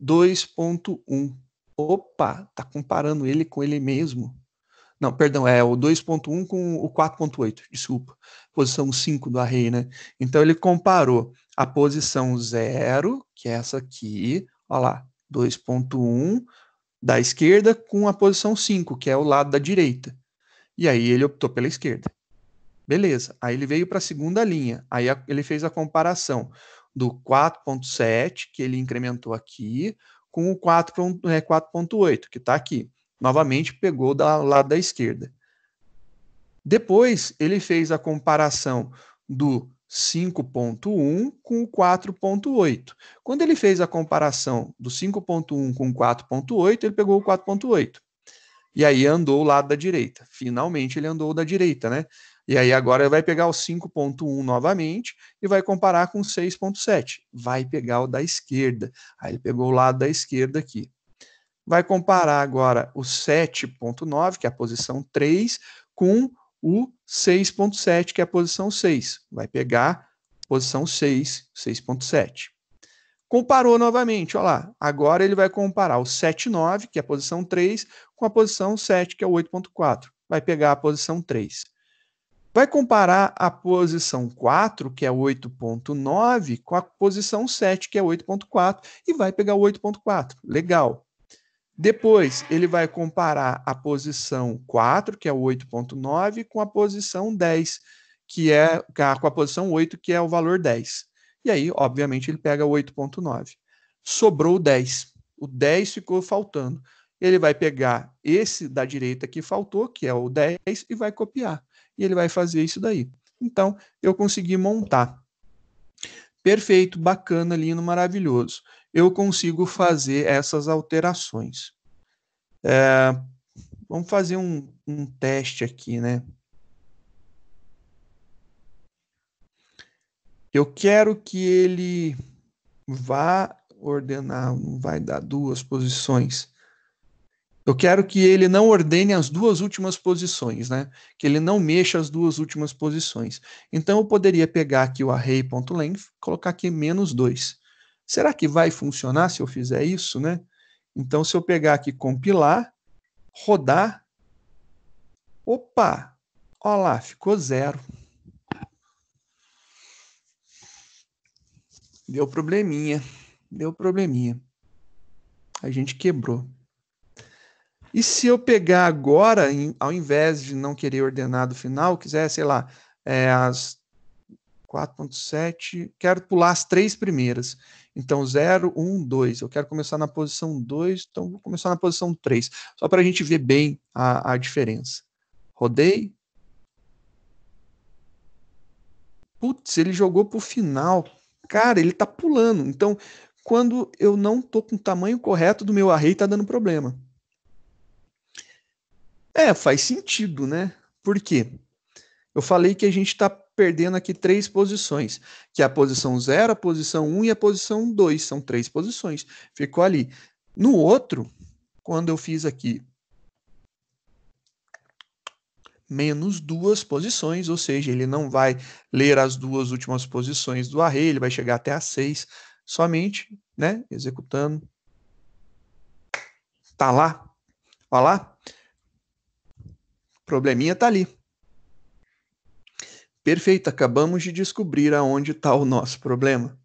2.1. Opa, tá comparando ele com ele mesmo. Não, perdão, é o 2.1 com o 4.8, desculpa. Posição 5 do array, né? Então ele comparou a posição 0, que é essa aqui, olha lá, 2.1 da esquerda com a posição 5, que é o lado da direita. E aí ele optou pela esquerda. Beleza. Aí ele veio para a segunda linha. Aí a, ele fez a comparação do 4.7, que ele incrementou aqui, com o 4.8, é, que está aqui. Novamente pegou do lado da esquerda. Depois ele fez a comparação do 5.1 com o 4.8. Quando ele fez a comparação do 5.1 com 4.8, ele pegou o 4.8. E aí andou o lado da direita. Finalmente ele andou da direita, né? E aí agora ele vai pegar o 5.1 novamente e vai comparar com 6.7. Vai pegar o da esquerda. Aí ele pegou o lado da esquerda aqui. Vai comparar agora o 7.9, que é a posição 3, com o 6.7, que é a posição 6. Vai pegar posição 6, 6.7. Comparou novamente, olha lá. Agora ele vai comparar o 7.9, que é a posição 3, com a posição 7, que é o 8.4. Vai pegar a posição 3. Vai comparar a posição 4, que é 8.9, com a posição 7, que é 8.4, e vai pegar o 8.4. Legal. Depois, ele vai comparar a posição 4, que é o 8.9, com a posição 10, que é com a posição 8, que é o valor 10. E aí, obviamente, ele pega o 8.9. Sobrou o 10. O 10 ficou faltando. Ele vai pegar esse da direita que faltou, que é o 10, e vai copiar. E ele vai fazer isso daí. Então, eu consegui montar. Perfeito, bacana, lindo, maravilhoso eu consigo fazer essas alterações. É, vamos fazer um, um teste aqui, né? Eu quero que ele vá ordenar, não vai dar duas posições. Eu quero que ele não ordene as duas últimas posições, né? Que ele não mexa as duas últimas posições. Então eu poderia pegar aqui o array.length, colocar aqui menos 2. Será que vai funcionar se eu fizer isso, né? Então, se eu pegar aqui compilar, rodar, opa, olha lá, ficou zero. Deu probleminha, deu probleminha. A gente quebrou. E se eu pegar agora, em, ao invés de não querer ordenado final, quiser, sei lá, é, as 4.7, quero pular as três primeiras. Então, 0, 1, 2. Eu quero começar na posição 2, então vou começar na posição 3. Só para a gente ver bem a, a diferença. Rodei. Putz, ele jogou para o final. Cara, ele está pulando. Então, quando eu não tô com o tamanho correto do meu array, tá dando problema. É, faz sentido, né? Por quê? Eu falei que a gente está perdendo aqui três posições, que é a posição 0, a posição 1 um e a posição 2, são três posições. Ficou ali. No outro, quando eu fiz aqui menos duas posições, ou seja, ele não vai ler as duas últimas posições do array, ele vai chegar até a 6 somente, né, executando. Tá lá. Olha lá. O probleminha tá ali. Perfeito, acabamos de descobrir aonde está o nosso problema.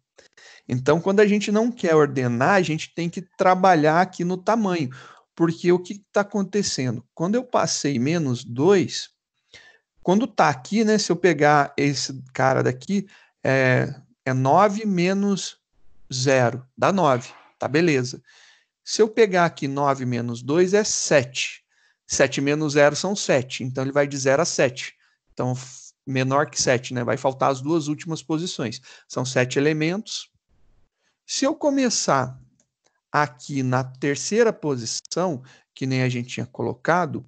Então, quando a gente não quer ordenar, a gente tem que trabalhar aqui no tamanho. Porque o que está acontecendo? Quando eu passei menos 2, quando está aqui, né? Se eu pegar esse cara daqui, é, é 9 menos 0, dá 9, tá beleza. Se eu pegar aqui 9 menos 2, é 7. 7 menos 0 são 7, então ele vai de 0 a 7. Então menor que 7, né? Vai faltar as duas últimas posições. São sete elementos. Se eu começar aqui na terceira posição, que nem a gente tinha colocado,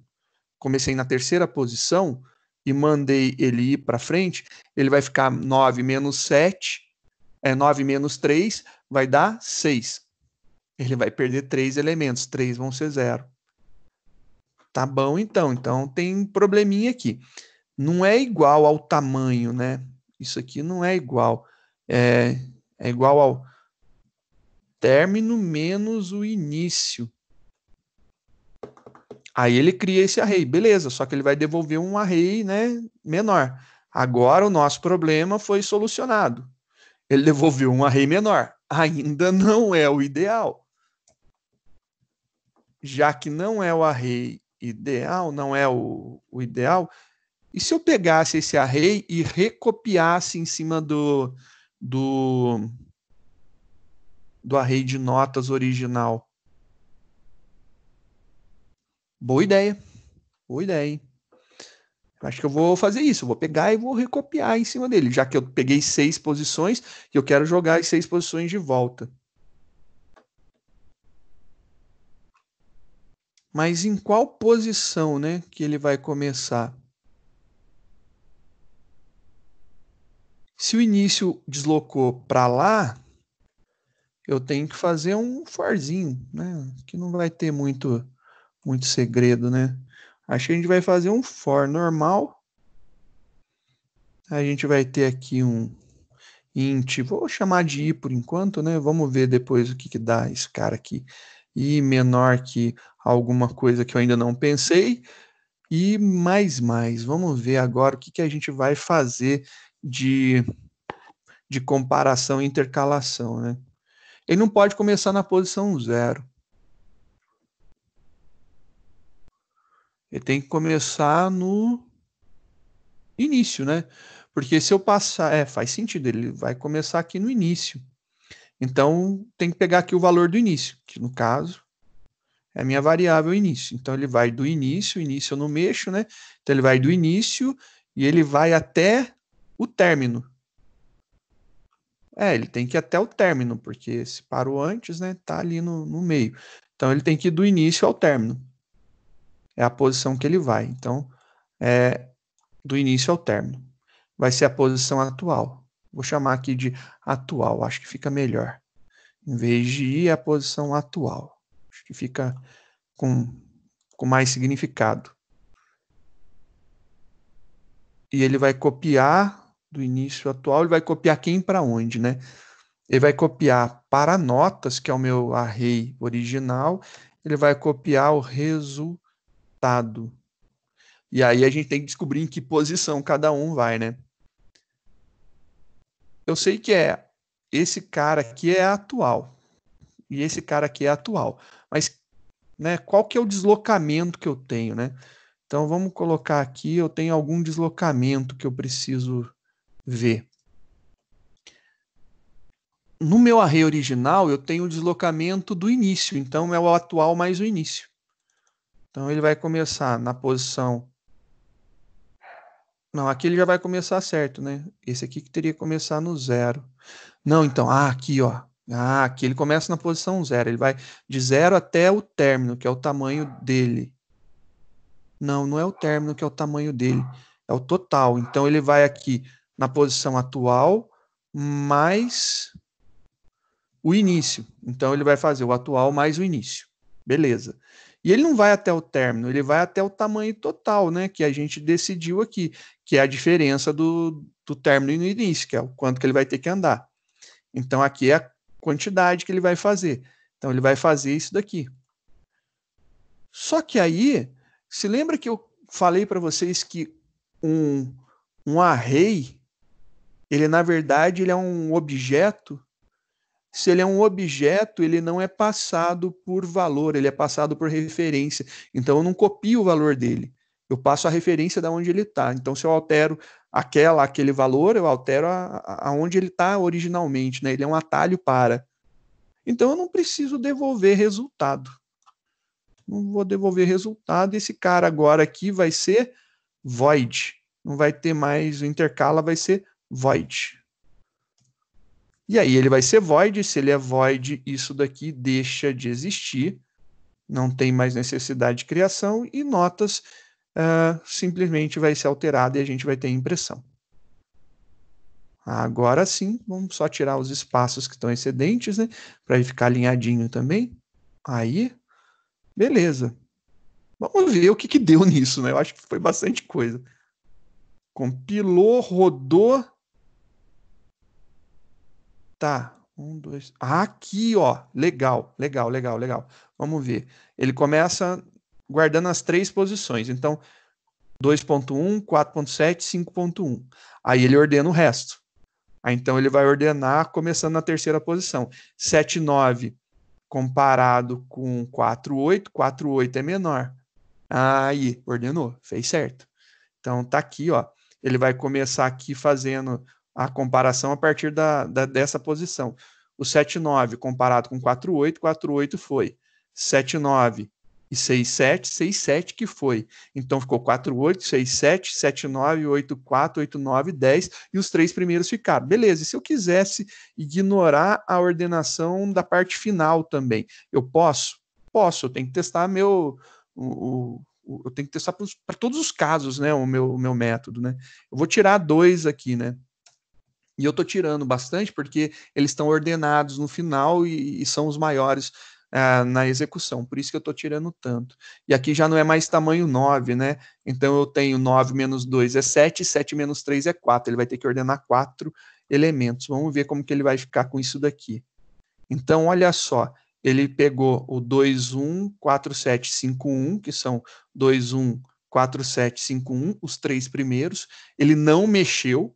comecei na terceira posição e mandei ele ir para frente, ele vai ficar 9 menos 7, é 9 menos 3, vai dar 6. Ele vai perder três elementos, três vão ser zero. Tá bom então, então tem probleminha aqui não é igual ao tamanho, né? Isso aqui não é igual. É, é igual ao término menos o início. Aí ele cria esse array, beleza, só que ele vai devolver um array né, menor. Agora o nosso problema foi solucionado. Ele devolveu um array menor. Ainda não é o ideal. Já que não é o array ideal, não é o, o ideal, e se eu pegasse esse array e recopiasse em cima do, do, do array de notas original? Boa ideia. Boa ideia, hein? Acho que eu vou fazer isso. Eu vou pegar e vou recopiar em cima dele, já que eu peguei seis posições e eu quero jogar as seis posições de volta. Mas em qual posição né, que ele vai começar? Se o início deslocou para lá, eu tenho que fazer um forzinho, né? Que não vai ter muito muito segredo, né? Acho que a gente vai fazer um for normal. A gente vai ter aqui um int, vou chamar de i por enquanto, né? Vamos ver depois o que, que dá esse cara aqui. i menor que alguma coisa que eu ainda não pensei. E mais, mais. Vamos ver agora o que, que a gente vai fazer de, de comparação e intercalação. Né? Ele não pode começar na posição zero. Ele tem que começar no início, né? Porque se eu passar, é, faz sentido, ele vai começar aqui no início. Então, tem que pegar aqui o valor do início, que no caso é a minha variável início. Então, ele vai do início, início eu não mexo, né? Então, ele vai do início e ele vai até o término. É, ele tem que ir até o término, porque se parou antes, né, tá ali no, no meio. Então ele tem que ir do início ao término. É a posição que ele vai. Então, é do início ao término. Vai ser a posição atual. Vou chamar aqui de atual, acho que fica melhor. Em vez de ir, é a posição atual. Acho que fica com, com mais significado. E ele vai copiar do início atual, ele vai copiar quem para onde, né? Ele vai copiar para notas, que é o meu array original, ele vai copiar o resultado. E aí a gente tem que descobrir em que posição cada um vai, né? Eu sei que é esse cara aqui é atual e esse cara aqui é atual, mas né, qual que é o deslocamento que eu tenho, né? Então vamos colocar aqui, eu tenho algum deslocamento que eu preciso V. No meu array original, eu tenho o deslocamento do início, então é o atual mais o início. Então ele vai começar na posição. Não, aqui ele já vai começar certo, né? Esse aqui que teria que começar no zero. Não, então, ah, aqui, ó. Ah, aqui ele começa na posição zero. Ele vai de zero até o término, que é o tamanho dele. Não, não é o término que é o tamanho dele. É o total. Então ele vai aqui na posição atual mais o início. Então ele vai fazer o atual mais o início. Beleza. E ele não vai até o término, ele vai até o tamanho total, né? Que a gente decidiu aqui, que é a diferença do, do término e no início, que é o quanto que ele vai ter que andar. Então aqui é a quantidade que ele vai fazer. Então ele vai fazer isso daqui. Só que aí, se lembra que eu falei para vocês que um, um array ele, na verdade, ele é um objeto. Se ele é um objeto, ele não é passado por valor, ele é passado por referência. Então, eu não copio o valor dele. Eu passo a referência da onde ele está. Então, se eu altero aquela, aquele valor, eu altero aonde ele está originalmente. Né? Ele é um atalho para. Então, eu não preciso devolver resultado. Não vou devolver resultado. Esse cara agora aqui vai ser void. Não vai ter mais o intercala, vai ser void. E aí ele vai ser void, se ele é void, isso daqui deixa de existir, não tem mais necessidade de criação, e notas uh, simplesmente vai ser alterada e a gente vai ter impressão. Agora sim, vamos só tirar os espaços que estão excedentes, né? Para ficar alinhadinho também. Aí, beleza. Vamos ver o que, que deu nisso, né? Eu acho que foi bastante coisa. Compilou, rodou, Tá. Um, dois. Ah, aqui, ó. Legal, legal, legal, legal. Vamos ver. Ele começa guardando as três posições. Então, 2.1, 4.7, 5.1. Aí ele ordena o resto. Aí, então, ele vai ordenar começando na terceira posição. 7.9 comparado com 4.8. 4.8 é menor. Aí, ordenou. Fez certo. Então, tá aqui, ó. Ele vai começar aqui fazendo a comparação a partir da, da dessa posição. O 7,9 comparado com 4,8, 4,8 foi. 7,9 e 6,7, 6,7 que foi. Então ficou 4,8, 6,7, 7,9, 8,4, 8,9, 10 e os três primeiros ficaram. Beleza, e se eu quisesse ignorar a ordenação da parte final também, eu posso? Posso, eu tenho que testar meu. O, o eu tenho que testar para todos os casos, né? O meu, o meu método, né? Eu vou tirar dois aqui, né? E eu estou tirando bastante porque eles estão ordenados no final e, e são os maiores ah, na execução, por isso que eu estou tirando tanto. E aqui já não é mais tamanho 9, né? Então eu tenho 9 menos 2 é 7, 7 menos 3 é 4. Ele vai ter que ordenar 4 elementos. Vamos ver como que ele vai ficar com isso daqui. Então, olha só, ele pegou o 2, 1, 4, 7, 5, 1, que são 2, 1, 4, 7, 5, 1, os três primeiros. Ele não mexeu,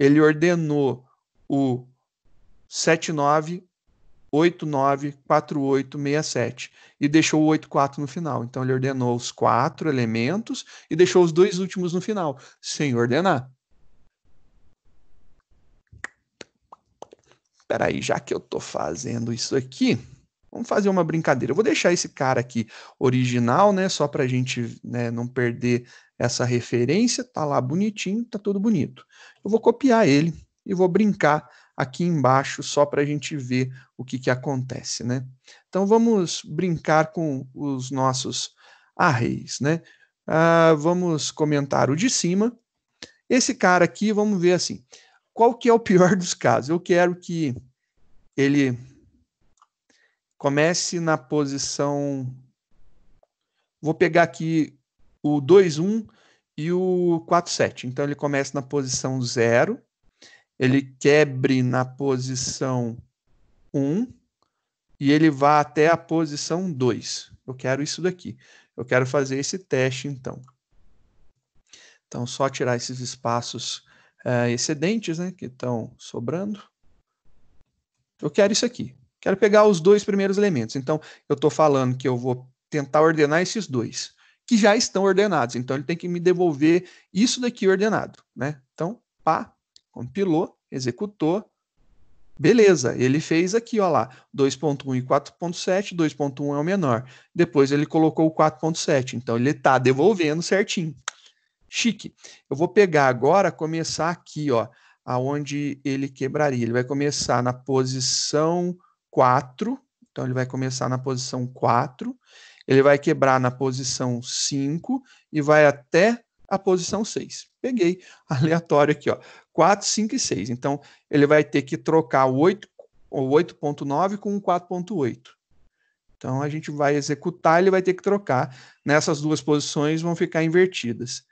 ele ordenou o 79894867 e deixou o 84 no final. Então ele ordenou os quatro elementos e deixou os dois últimos no final, sem ordenar. Espera aí, já que eu tô fazendo isso aqui, vamos fazer uma brincadeira. Eu vou deixar esse cara aqui original, né, só pra gente, né, não perder essa referência, tá lá bonitinho, tá tudo bonito. Eu vou copiar ele e vou brincar aqui embaixo só para a gente ver o que, que acontece, né? Então vamos brincar com os nossos arrays, né? Ah, vamos comentar o de cima. Esse cara aqui, vamos ver assim, qual que é o pior dos casos? Eu quero que ele comece na posição... Vou pegar aqui o 2-1 e o 4-7. Então ele começa na posição 0, ele quebre na posição 1 e ele vá até a posição 2. Eu quero isso daqui. Eu quero fazer esse teste então. Então, só tirar esses espaços uh, excedentes, né, que estão sobrando. Eu quero isso aqui. Quero pegar os dois primeiros elementos. Então, eu estou falando que eu vou tentar ordenar esses dois que já estão ordenados. Então, ele tem que me devolver isso daqui ordenado, né? Então, pá, compilou, executou, Beleza, ele fez aqui, ó lá, 2.1 e 4.7, 2.1 é o menor. Depois ele colocou o 4.7, então ele está devolvendo certinho. Chique. Eu vou pegar agora, começar aqui, ó, aonde ele quebraria. Ele vai começar na posição 4, então ele vai começar na posição 4 ele vai quebrar na posição 5 e vai até a posição 6. Peguei aleatório aqui, ó. 4, 5 e 6. Então, ele vai ter que trocar o 8, 8.9 com o 4.8. Então, a gente vai executar, ele vai ter que trocar. Nessas duas posições vão ficar invertidas.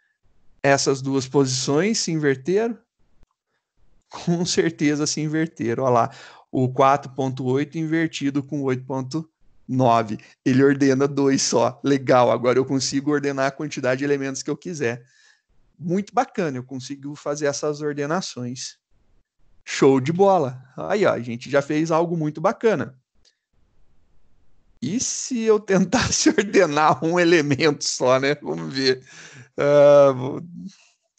Essas duas posições se inverteram? Com certeza se inverteram. Olha lá, o 4.8 invertido com 8.9. 9. Ele ordena dois só. Legal, agora eu consigo ordenar a quantidade de elementos que eu quiser. Muito bacana, eu consigo fazer essas ordenações. Show de bola. Aí, ó, a gente já fez algo muito bacana. E se eu tentasse ordenar um elemento só, né? Vamos ver. Uh,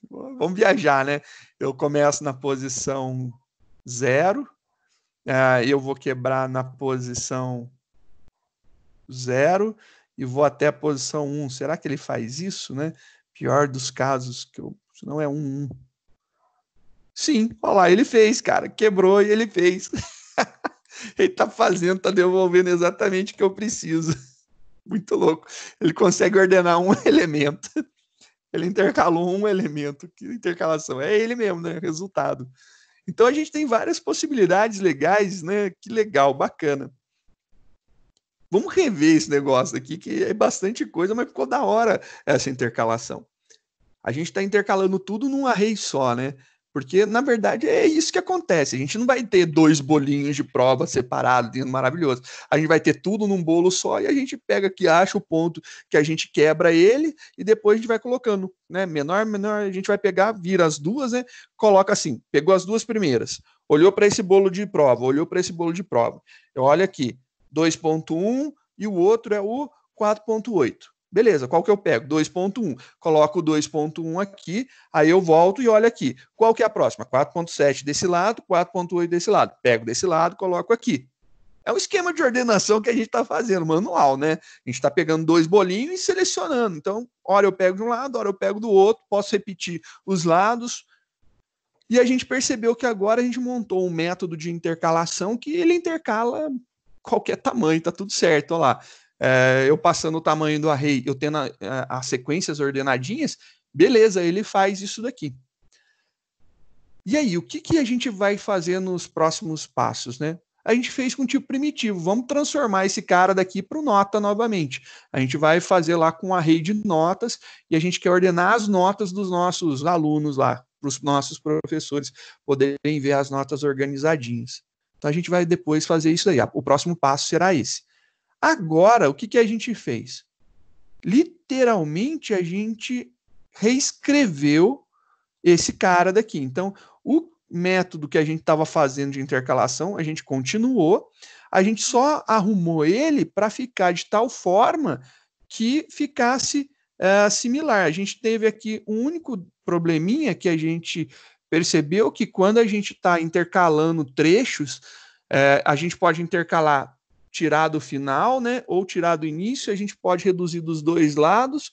vamos viajar, né? Eu começo na posição zero, uh, eu vou quebrar na posição 0 e vou até a posição 1. Um. Será que ele faz isso, né? Pior dos casos, que eu, não é um, um. Sim, olha lá, ele fez, cara. Quebrou e ele fez. ele tá fazendo, tá devolvendo exatamente o que eu preciso. Muito louco. Ele consegue ordenar um elemento. Ele intercalou um elemento. Que intercalação? É ele mesmo, né? Resultado. Então a gente tem várias possibilidades legais, né? Que legal, bacana vamos rever esse negócio aqui, que é bastante coisa, mas ficou da hora essa intercalação. A gente está intercalando tudo num array só, né? Porque, na verdade, é isso que acontece. A gente não vai ter dois bolinhos de prova separados, lindo, maravilhoso. A gente vai ter tudo num bolo só e a gente pega que acha o ponto que a gente quebra ele e depois a gente vai colocando, né? Menor, menor, a gente vai pegar, vira as duas, né? Coloca assim, pegou as duas primeiras, olhou para esse bolo de prova, olhou para esse bolo de prova. Eu olho aqui, 2.1 e o outro é o 4.8. Beleza, qual que eu pego? 2.1. Coloco o 2.1 aqui, aí eu volto e olho aqui. Qual que é a próxima? 4.7 desse lado, 4.8 desse lado. Pego desse lado, coloco aqui. É um esquema de ordenação que a gente está fazendo, manual, né? A gente está pegando dois bolinhos e selecionando. Então, hora eu pego de um lado, hora eu pego do outro, posso repetir os lados. E a gente percebeu que agora a gente montou um método de intercalação que ele intercala qualquer tamanho, tá tudo certo, olha lá. É, eu passando o tamanho do array, eu tendo é, as sequências ordenadinhas, beleza, ele faz isso daqui. E aí, o que, que a gente vai fazer nos próximos passos, né? A gente fez com tipo primitivo, vamos transformar esse cara daqui para o nota novamente. A gente vai fazer lá com um array de notas e a gente quer ordenar as notas dos nossos alunos lá, para os nossos professores poderem ver as notas organizadinhas. Então a gente vai depois fazer isso daí. O próximo passo será esse. Agora, o que, que a gente fez? Literalmente a gente reescreveu esse cara daqui. Então, o método que a gente estava fazendo de intercalação, a gente continuou, a gente só arrumou ele para ficar de tal forma que ficasse uh, similar. A gente teve aqui um único probleminha que a gente percebeu que quando a gente está intercalando trechos, é, a gente pode intercalar tirar do final, né? Ou tirar do início, a gente pode reduzir dos dois lados,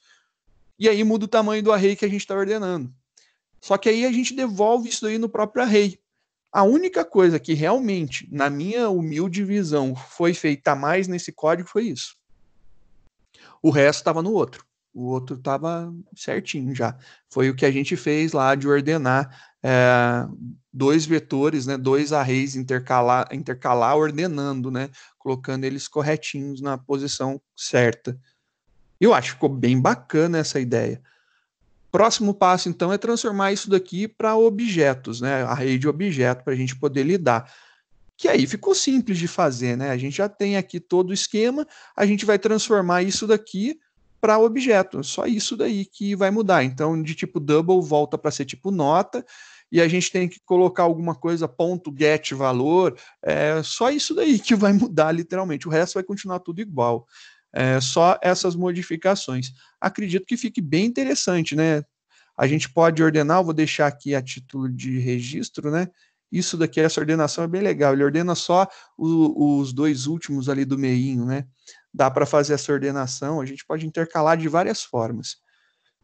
e aí muda o tamanho do array que a gente está ordenando. Só que aí a gente devolve isso aí no próprio array. A única coisa que realmente, na minha humilde visão, foi feita mais nesse código foi isso. O resto estava no outro. O outro estava certinho já. Foi o que a gente fez lá de ordenar é, dois vetores, né, dois arrays intercalar, intercalar ordenando, né, colocando eles corretinhos na posição certa. Eu acho que ficou bem bacana essa ideia. Próximo passo, então, é transformar isso daqui para objetos, né, array de objeto, para a gente poder lidar. Que aí ficou simples de fazer, né? A gente já tem aqui todo o esquema, a gente vai transformar isso daqui para objeto. Só isso daí que vai mudar. Então, de tipo double volta para ser tipo nota, e a gente tem que colocar alguma coisa, ponto, get, valor, é só isso daí que vai mudar literalmente, o resto vai continuar tudo igual. É só essas modificações. Acredito que fique bem interessante, né? A gente pode ordenar, vou deixar aqui a título de registro, né? Isso daqui, essa ordenação é bem legal. Ele ordena só o, os dois últimos ali do meinho, né? Dá para fazer essa ordenação, a gente pode intercalar de várias formas.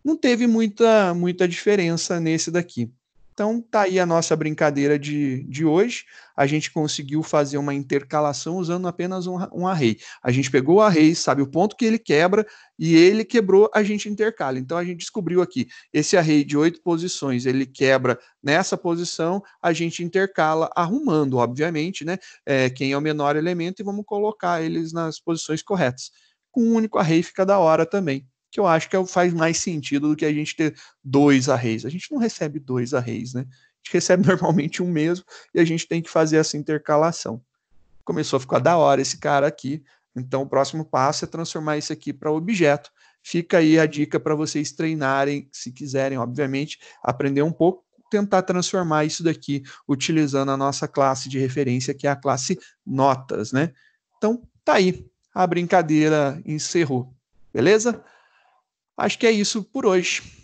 Não teve muita, muita diferença nesse daqui. Então, tá aí a nossa brincadeira de, de hoje. A gente conseguiu fazer uma intercalação usando apenas um, um array. A gente pegou o array, sabe o ponto que ele quebra, e ele quebrou, a gente intercala. Então, a gente descobriu aqui, esse array de oito posições, ele quebra nessa posição, a gente intercala, arrumando, obviamente, né? É, quem é o menor elemento, e vamos colocar eles nas posições corretas. Com um único array fica da hora também que eu acho é que faz mais sentido do que a gente ter dois arrays. A gente não recebe dois arrays, né? A gente recebe normalmente um mesmo e a gente tem que fazer essa intercalação. Começou a ficar da hora esse cara aqui, então o próximo passo é transformar isso aqui para objeto. Fica aí a dica para vocês treinarem, se quiserem, obviamente, aprender um pouco, tentar transformar isso daqui utilizando a nossa classe de referência, que é a classe notas, né? Então, tá aí. A brincadeira encerrou. Beleza? Acho que é isso por hoje.